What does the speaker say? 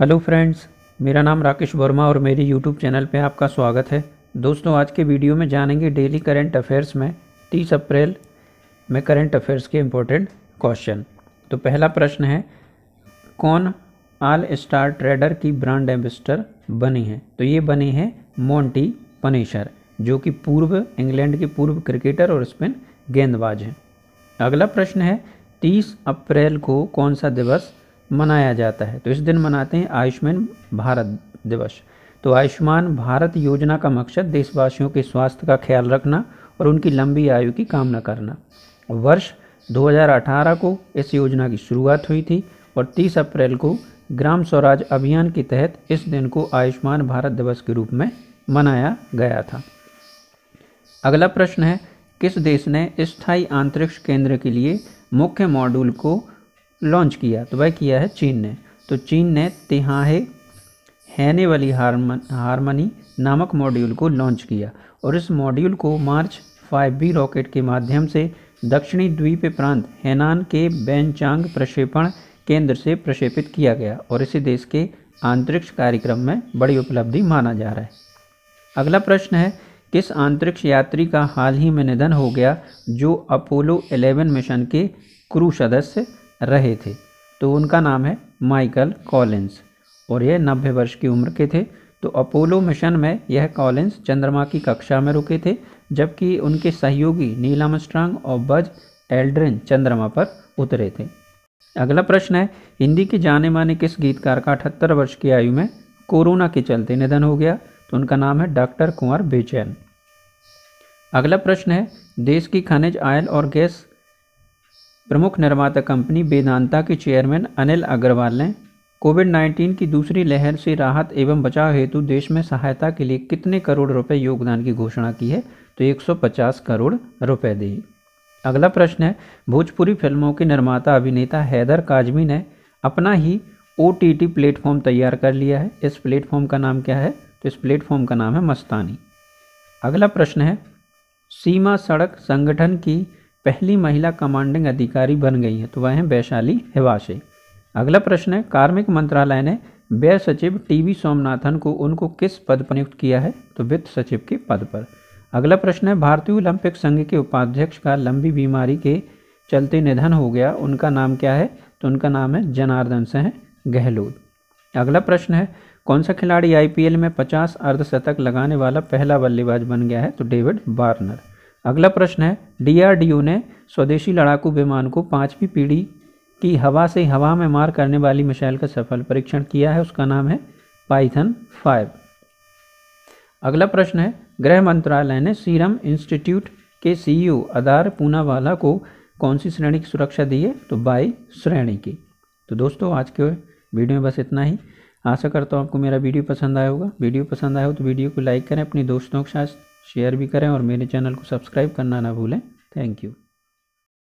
hello friends मेरा नाम राकेश वर्मा और मेरे यूट्यूब चैनल पे आपका स्वागत है दोस्तों आज के वीडियो में जानेंगे डेली करंट अफेयर्स में 30 अप्रैल में करंट अफेयर्स के इम्पोर्टेंट क्वेश्चन तो पहला प्रश्न है कौन आल स्टार ट्रेडर की ब्रांड एम्बेसडर बनी है तो ये बनी है मोंटी पनेशर जो कि पूर्व इंग्लैंड के पूर्व क्रिकेटर और स्पिन गेंदबाज हैं अगला प्रश्न है 30 अप्रैल को कौन सा दिवस मनाया जाता है तो इस दिन मनाते हैं आयुष्मान भारत दिवस तो आयुष्मान भारत योजना का मकसद देशवासियों के स्वास्थ्य का ख्याल रखना और उनकी लंबी आयु की कामना करना वर्ष 2018 को इस योजना की शुरुआत हुई थी और 30 अप्रैल को ग्राम स्वराज अभियान के तहत इस दिन को आयुष्मान भारत दिवस के रूप में मनाया गया था अगला प्रश्न है किस देश ने स्थायी अंतरिक्ष केंद्र के लिए मुख्य मॉड्यूल को लॉन्च किया तो वह किया है चीन ने तो चीन ने तिहाहे हैने वाली हारमन हारमनी नामक मॉड्यूल को लॉन्च किया और इस मॉड्यूल को मार्च 5B रॉकेट के माध्यम से दक्षिणी द्वीप प्रांत हैनान के बैनचांग प्रक्षेपण केंद्र से प्रक्षेपित किया गया और इसे देश के अंतरिक्ष कार्यक्रम में बड़ी उपलब्धि माना जा रहा है अगला प्रश्न है किस अंतरिक्ष यात्री का हाल ही में निधन हो गया जो अपोलो 11 मिशन के क्रू सदस्य रहे थे तो उनका नाम है माइकल कॉलिंस और यह नब्बे वर्ष की उम्र के थे तो अपोलो मिशन में यह कॉलिंस चंद्रमा की कक्षा में रुके थे जबकि उनके सहयोगी नीलम स्ट्रांग और बज एल्ड्रिन चंद्रमा पर उतरे थे अगला प्रश्न है हिंदी के जाने माने किस गीतकार का अठहत्तर वर्ष की आयु में कोरोना के चलते निधन हो गया तो उनका नाम है डॉक्टर कुंवर बेचैन अगला प्रश्न है देश की खनिज आयल और गैस प्रमुख निर्माता कंपनी वेदांता के चेयरमैन अनिल अग्रवाल ने कोविड 19 की दूसरी लहर से राहत एवं बचाव हेतु देश में सहायता के लिए कितने करोड़ रुपए योगदान की घोषणा की है तो 150 करोड़ रुपए दी अगला प्रश्न है भोजपुरी फिल्मों के निर्माता अभिनेता हैदर काजमी ने अपना ही ओ प्लेटफॉर्म तैयार कर लिया है इस प्लेटफॉर्म का नाम क्या है तो इस प्लेटफॉर्म का नाम है मस्तानी अगला प्रश्न है सीमा सड़क संगठन की पहली महिला कमांडिंग अधिकारी बन गई हैं तो वह हैं वैशाली हिवाशे अगला प्रश्न है कार्मिक मंत्रालय ने व्यय सचिव टीवी सोमनाथन को उनको किस पद पर नियुक्त किया है तो वित्त सचिव के पद पर अगला प्रश्न है भारतीय ओलंपिक संघ के उपाध्यक्ष का लंबी बीमारी के चलते निधन हो गया उनका नाम क्या है तो उनका नाम है जनार्दन सिंह गहलोत अगला प्रश्न है कौन सा खिलाड़ी आईपीएल में 50 अर्धशतक लगाने वाला पहला बल्लेबाज बन गया है तो डेविड वार्नर अगला प्रश्न है डीआरडीओ ने स्वदेशी लड़ाकू विमान को पाँचवीं पीढ़ी की हवा से हवा में मार करने वाली मिसाइल का सफल परीक्षण किया है उसका नाम है पाइथन फाइव अगला प्रश्न है गृह मंत्रालय ने सीरम इंस्टीट्यूट के सीईओ आधार e पूनावाला को कौन सी श्रेणी की सुरक्षा दी है तो बाई श्रेणी की तो दोस्तों आज के वीडियो में बस इतना ही आशा करता हूँ आपको मेरा वीडियो पसंद आया होगा वीडियो पसंद आया हो तो वीडियो को लाइक करें अपने दोस्तों के साथ शेयर भी करें और मेरे चैनल को सब्सक्राइब करना ना भूलें थैंक यू